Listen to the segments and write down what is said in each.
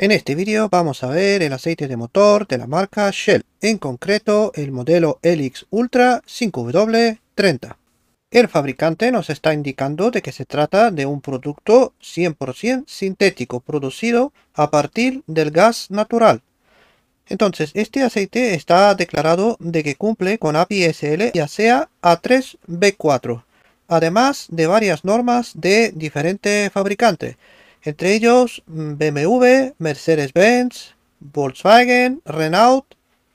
En este vídeo vamos a ver el aceite de motor de la marca Shell, en concreto el modelo Helix Ultra 5W30. El fabricante nos está indicando de que se trata de un producto 100% sintético producido a partir del gas natural. Entonces, este aceite está declarado de que cumple con API-SL ya sea A3B4, además de varias normas de diferentes fabricantes, entre ellos mm, BMW, Mercedes-Benz, Volkswagen, Renault,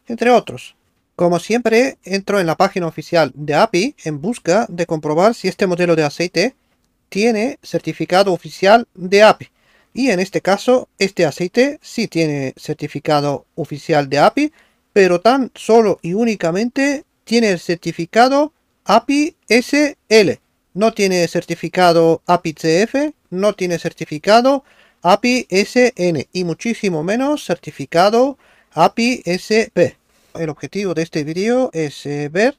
entre otros. Como siempre, entro en la página oficial de API en busca de comprobar si este modelo de aceite tiene certificado oficial de API. Y en este caso, este aceite sí tiene certificado oficial de API, pero tan solo y únicamente tiene el certificado API SL. No tiene certificado API CF no tiene certificado API SN y muchísimo menos certificado API SP. El objetivo de este vídeo es eh, ver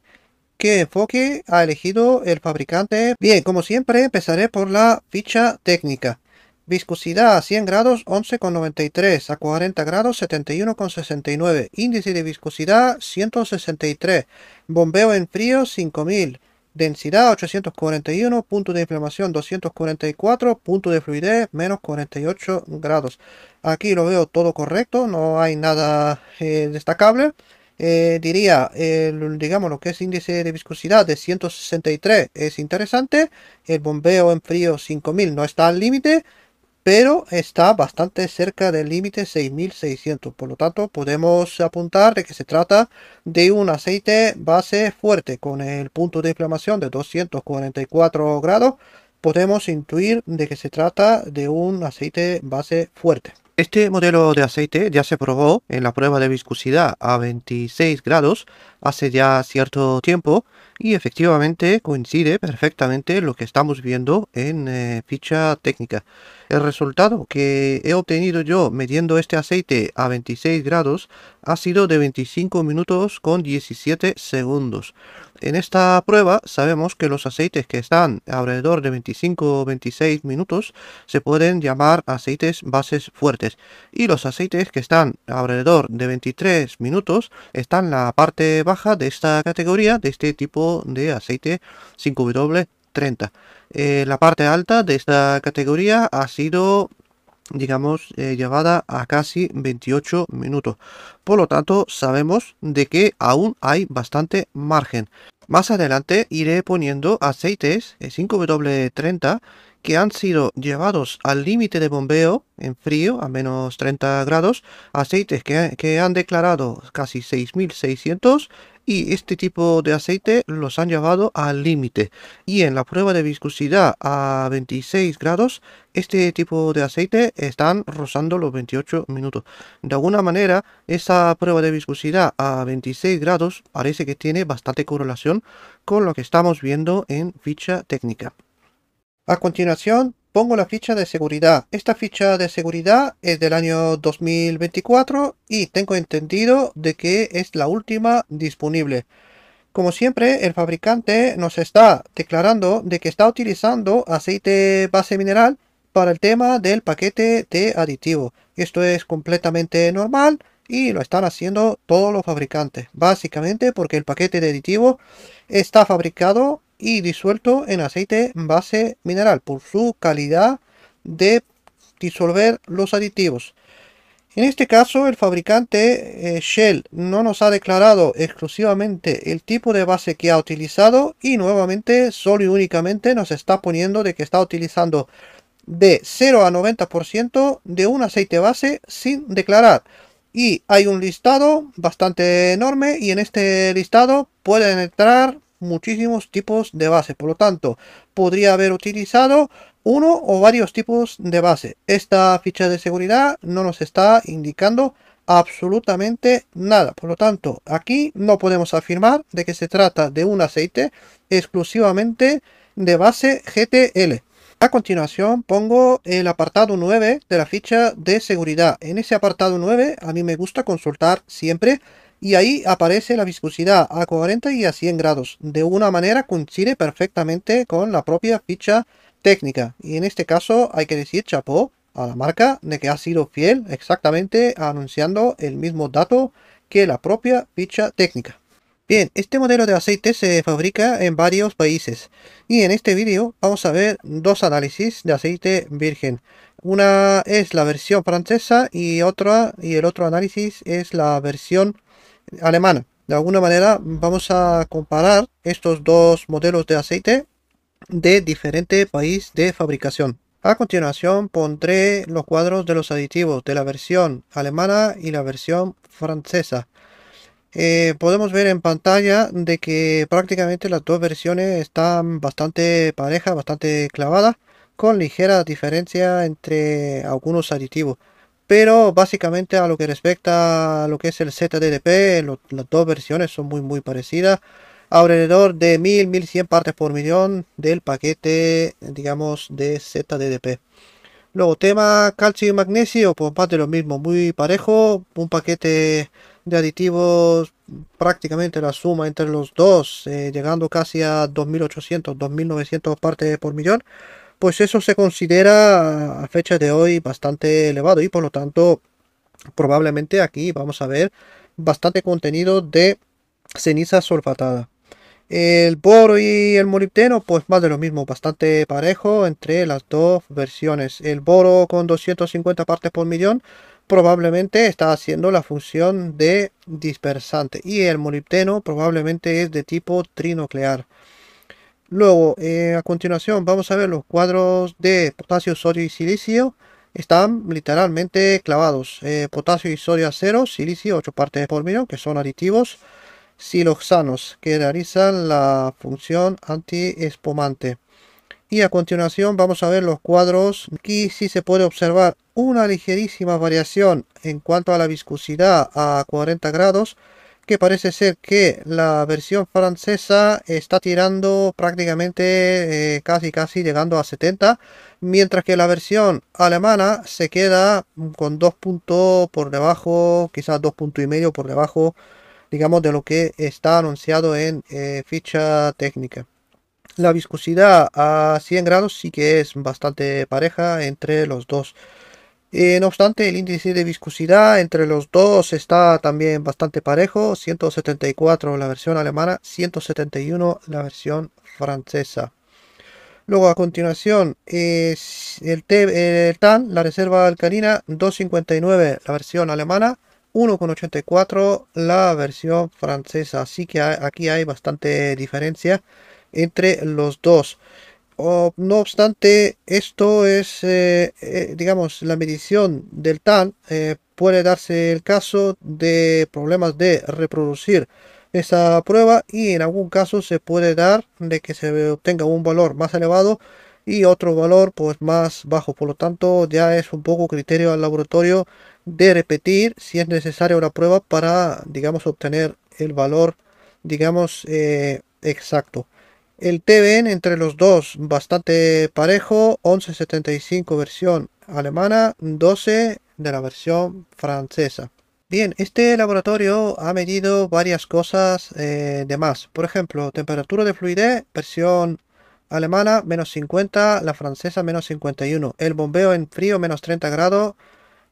qué enfoque ha elegido el fabricante. Bien, como siempre empezaré por la ficha técnica. Viscosidad a 100 grados 11,93, a 40 grados 71,69, índice de viscosidad 163, bombeo en frío 5000, densidad 841, punto de inflamación 244, punto de fluidez menos 48 grados. Aquí lo veo todo correcto, no hay nada eh, destacable. Eh, diría, digamos, lo que es índice de viscosidad de 163 es interesante. El bombeo en frío 5000 no está al límite pero está bastante cerca del límite 6600 por lo tanto podemos apuntar de que se trata de un aceite base fuerte con el punto de inflamación de 244 grados podemos intuir de que se trata de un aceite base fuerte este modelo de aceite ya se probó en la prueba de viscosidad a 26 grados hace ya cierto tiempo y efectivamente coincide perfectamente lo que estamos viendo en eh, ficha técnica. El resultado que he obtenido yo midiendo este aceite a 26 grados ha sido de 25 minutos con 17 segundos. En esta prueba sabemos que los aceites que están alrededor de 25 o 26 minutos se pueden llamar aceites bases fuertes y los aceites que están alrededor de 23 minutos están en la parte baja de esta categoría de este tipo de aceite 5W30. Eh, la parte alta de esta categoría ha sido digamos, eh, llevada a casi 28 minutos. Por lo tanto, sabemos de que aún hay bastante margen. Más adelante iré poniendo aceites 5W30 eh, que han sido llevados al límite de bombeo en frío, a menos 30 grados, aceites que, que han declarado casi 6.600 y este tipo de aceite los han llevado al límite. Y en la prueba de viscosidad a 26 grados, este tipo de aceite están rozando los 28 minutos. De alguna manera, esa prueba de viscosidad a 26 grados parece que tiene bastante correlación con lo que estamos viendo en ficha técnica. A continuación, pongo la ficha de seguridad. Esta ficha de seguridad es del año 2024 y tengo entendido de que es la última disponible. Como siempre, el fabricante nos está declarando de que está utilizando aceite base mineral para el tema del paquete de aditivo. Esto es completamente normal y lo están haciendo todos los fabricantes, básicamente porque el paquete de aditivos está fabricado y disuelto en aceite base mineral por su calidad de disolver los aditivos. En este caso, el fabricante eh, Shell no nos ha declarado exclusivamente el tipo de base que ha utilizado y nuevamente solo y únicamente nos está poniendo de que está utilizando de 0 a 90% de un aceite base sin declarar. Y hay un listado bastante enorme y en este listado pueden entrar muchísimos tipos de base. Por lo tanto, podría haber utilizado uno o varios tipos de base. Esta ficha de seguridad no nos está indicando absolutamente nada. Por lo tanto, aquí no podemos afirmar de que se trata de un aceite exclusivamente de base GTL. A continuación pongo el apartado 9 de la ficha de seguridad. En ese apartado 9 a mí me gusta consultar siempre y ahí aparece la viscosidad a 40 y a 100 grados. De una manera coincide perfectamente con la propia ficha técnica. Y en este caso hay que decir chapó a la marca de que ha sido fiel exactamente anunciando el mismo dato que la propia ficha técnica. Bien, este modelo de aceite se fabrica en varios países y en este vídeo vamos a ver dos análisis de aceite virgen. Una es la versión francesa y otra y el otro análisis es la versión alemana. De alguna manera vamos a comparar estos dos modelos de aceite de diferente país de fabricación. A continuación pondré los cuadros de los aditivos de la versión alemana y la versión francesa. Eh, podemos ver en pantalla de que prácticamente las dos versiones están bastante parejas, bastante clavadas, con ligera diferencia entre algunos aditivos. Pero básicamente a lo que respecta a lo que es el ZDDP, las dos versiones son muy muy parecidas. Alrededor de 1000-1100 partes por millón del paquete, digamos, de ZDDP. Luego, tema calcio y magnesio, pues más de lo mismo, muy parejo, un paquete de aditivos prácticamente la suma entre los dos, eh, llegando casi a 2.800, 2.900 partes por millón, pues eso se considera a fecha de hoy bastante elevado y por lo tanto probablemente aquí vamos a ver bastante contenido de ceniza sulfatada. El Boro y el Molibdeno, pues más de lo mismo, bastante parejo entre las dos versiones. El Boro con 250 partes por millón probablemente está haciendo la función de dispersante y el molibdeno probablemente es de tipo trinuclear. Luego, eh, a continuación vamos a ver los cuadros de potasio, sodio y silicio. Están literalmente clavados. Eh, potasio y sodio a silicio 8 partes por millón, que son aditivos siloxanos que realizan la función antiespumante. Y a continuación vamos a ver los cuadros. Aquí sí se puede observar una ligerísima variación en cuanto a la viscosidad a 40 grados, que parece ser que la versión francesa está tirando prácticamente eh, casi casi llegando a 70, mientras que la versión alemana se queda con dos puntos por debajo, quizás dos puntos y medio por debajo digamos, de lo que está anunciado en eh, ficha técnica. La viscosidad a 100 grados sí que es bastante pareja entre los dos. Eh, no obstante, el índice de viscosidad entre los dos está también bastante parejo, 174 la versión alemana, 171 la versión francesa. Luego a continuación, el, el TAN, la reserva alcalina, 259 la versión alemana, 1,84 la versión francesa. Así que aquí hay bastante diferencia entre los dos. Oh, no obstante, esto es, eh, eh, digamos, la medición del TAN. Eh, puede darse el caso de problemas de reproducir esa prueba y en algún caso se puede dar de que se obtenga un valor más elevado y otro valor pues más bajo por lo tanto ya es un poco criterio al laboratorio de repetir si es necesaria una prueba para, digamos, obtener el valor, digamos, eh, exacto. El TBN entre los dos, bastante parejo, 11.75 versión alemana, 12 de la versión francesa. Bien, este laboratorio ha medido varias cosas eh, de más. Por ejemplo, temperatura de fluidez, versión alemana menos 50, la francesa menos 51, el bombeo en frío menos 30 grados,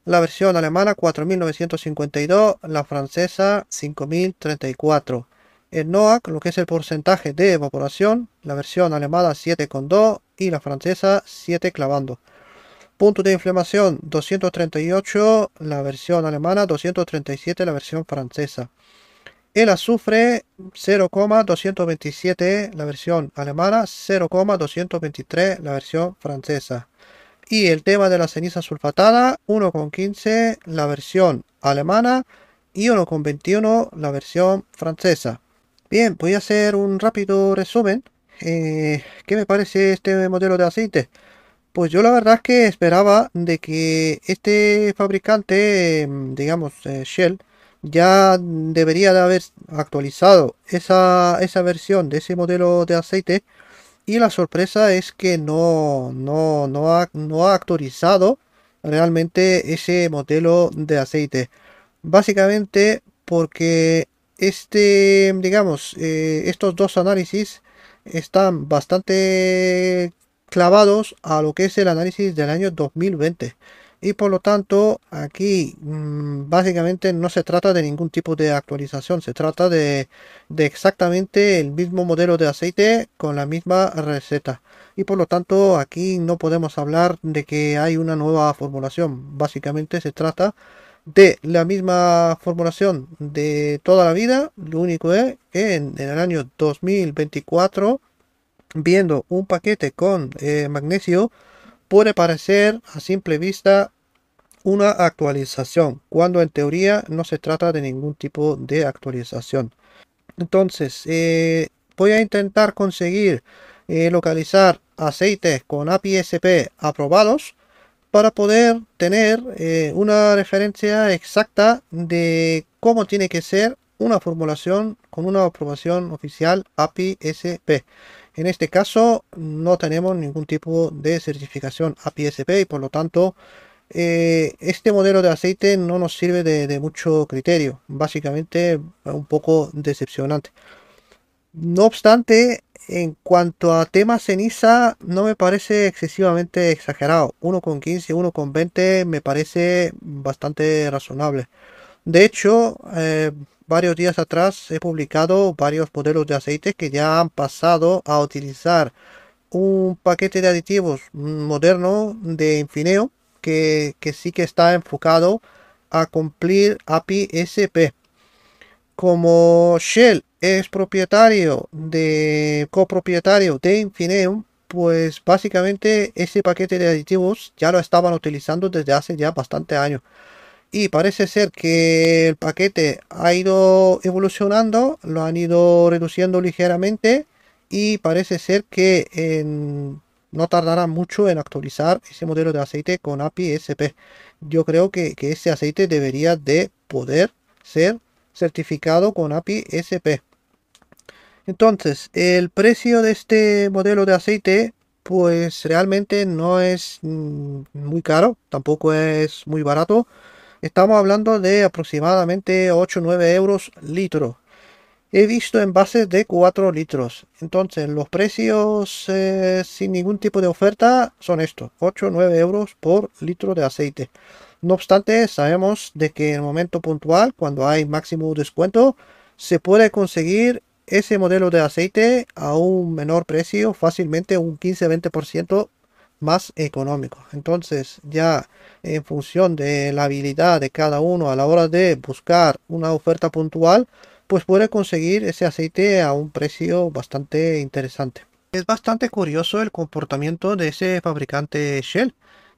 la versión alemana 4.952, la francesa 5.034. El NOAC, lo que es el porcentaje de evaporación, la versión alemana 7,2 y la francesa 7 clavando. Punto de inflamación 238, la versión alemana 237, la versión francesa. El azufre 0,227 la versión alemana, 0,223 la versión francesa. Y el tema de la ceniza sulfatada, 1,15 la versión alemana y 1,21 la versión francesa. Bien, voy a hacer un rápido resumen. Eh, ¿Qué me parece este modelo de aceite? Pues yo la verdad es que esperaba de que este fabricante, em, digamos eh, Shell, ya debería de haber actualizado esa, esa versión de ese modelo de aceite y la sorpresa es que no, no, ha, no ha actualizado realmente ese modelo de aceite. Básicamente porque este, digamos, eh, estos dos análisis están bastante clavados a lo que es el análisis del año 2020 y por lo tanto aquí mm, básicamente no se trata de ningún tipo de actualización se trata de, exactamente el mismo modelo de aceite con la misma receta y por lo tanto aquí no podemos hablar de que hay una nueva formulación básicamente se trata de la misma formulación de toda la vida lo único es que en, el año 2024 viendo un paquete con eh, magnesio puede parecer a simple vista una actualización, cuando en teoría no se trata de ningún tipo de actualización. Entonces, eh, voy a intentar conseguir eh, localizar aceites con API-SP aprobados para poder tener eh, una referencia exacta de cómo tiene que ser una formulación con una aprobación oficial API-SP. En este caso no tenemos ningún tipo de certificación APSP y por lo tanto eh, este modelo de aceite no nos sirve de, mucho criterio. Básicamente un poco decepcionante. No obstante, en cuanto a temas ceniza, no me parece excesivamente exagerado. 1,15, 1,20 me parece bastante razonable. De hecho, eh, varios días atrás he publicado varios modelos de aceite que ya han pasado a utilizar un paquete de aditivos moderno de Infineo que, sí que está enfocado a cumplir API SP. Como Shell es propietario de copropietario de Infineum, pues básicamente ese paquete de aditivos ya lo estaban utilizando desde hace ya bastante años y parece ser que el paquete ha ido evolucionando, lo han ido reduciendo ligeramente y parece ser que no tardará mucho en actualizar ese modelo de aceite con API SP. Yo creo que, que ese aceite debería de poder ser certificado con API SP. Entonces, el precio de este modelo de aceite pues realmente no es mm, muy caro, tampoco es muy barato. Estamos hablando de aproximadamente 8 9 euros litro. He visto envases de 4 litros. Entonces, los precios eh, sin ningún tipo de oferta son estos. 8 9 euros por litro de aceite. No obstante, sabemos de que en el momento puntual, cuando hay máximo descuento, se puede conseguir ese modelo de aceite a un menor precio, fácilmente un 15-20% más económico Entonces, ya en función de la habilidad de cada uno a la hora de buscar una oferta puntual, pues puede conseguir ese aceite a un precio bastante interesante. Es bastante curioso el comportamiento de ese fabricante Shell,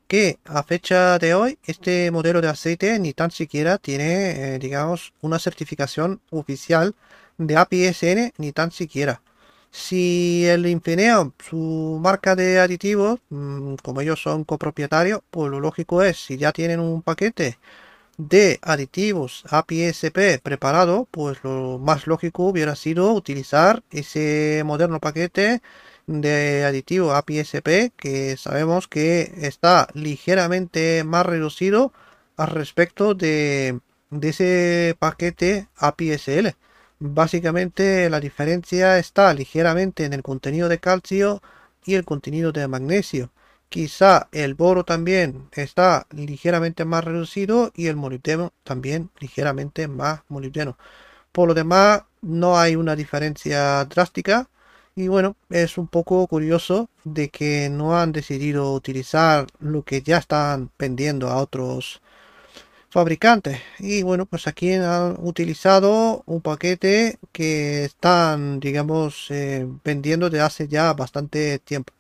que a fecha de hoy este modelo de aceite ni tan siquiera tiene, eh, digamos, una certificación oficial de APSN, ni tan siquiera. Si el Infineon, su marca de aditivos, mm, como ellos son copropietarios, pues lo lógico es, si ya tienen un paquete de aditivos APSP preparado, pues lo más lógico hubiera sido utilizar ese moderno paquete de aditivo APSP que sabemos que está ligeramente más reducido al respecto de, ese paquete APSL. Básicamente la diferencia está ligeramente en el contenido de calcio y el contenido de magnesio. Quizá el boro también está ligeramente más reducido y el molibdeno también ligeramente más molibdeno. Por lo demás, no hay una diferencia drástica. Y bueno, es un poco curioso de que no han decidido utilizar lo que ya están vendiendo a otros fabricante Y bueno, pues aquí han utilizado un paquete que están, digamos, eh, vendiendo de hace ya bastante tiempo.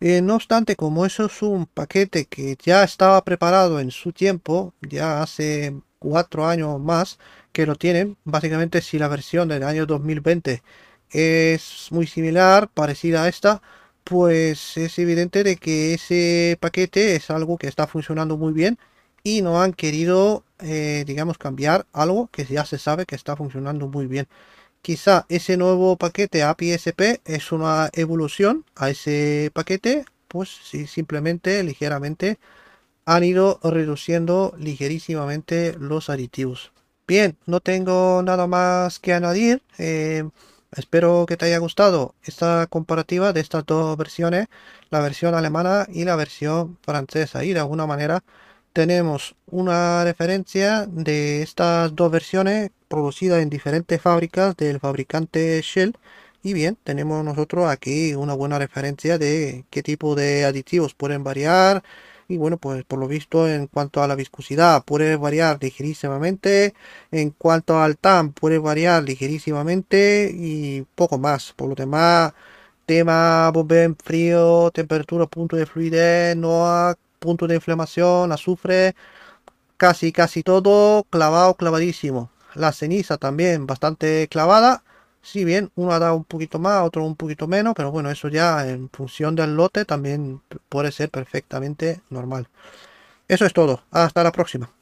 Eh, no obstante, como eso es un paquete que ya estaba preparado en su tiempo, ya hace cuatro años más que lo tienen, básicamente si la versión del año 2020 es muy similar, parecida a esta, pues es evidente de que ese paquete es algo que está funcionando muy bien y no han querido, eh, digamos, cambiar algo que ya se sabe que está funcionando muy bien. Quizá ese nuevo paquete API-SP es una evolución a ese paquete, pues si simplemente ligeramente han ido reduciendo ligerísimamente los aditivos. Bien, no tengo nada más que añadir. Eh, espero que te haya gustado esta comparativa de estas dos versiones, la versión alemana y la versión francesa. Y de alguna manera tenemos una referencia de estas dos versiones producidas en diferentes fábricas del fabricante Shell. Y bien, tenemos nosotros aquí una buena referencia de qué tipo de aditivos pueden variar. Y bueno, pues por lo visto en cuanto a la viscosidad puede variar ligerísimamente. En cuanto al TAM puede variar ligerísimamente y poco más. Por lo demás, tema bombeo frío, temperatura, punto de fluidez, no punto de inflamación, azufre, casi, casi todo clavado, clavadísimo. La ceniza también bastante clavada. Si bien uno ha dado un poquito más, otro un poquito menos, pero bueno, eso ya en función del lote también puede ser perfectamente normal. Eso es todo. Hasta la próxima.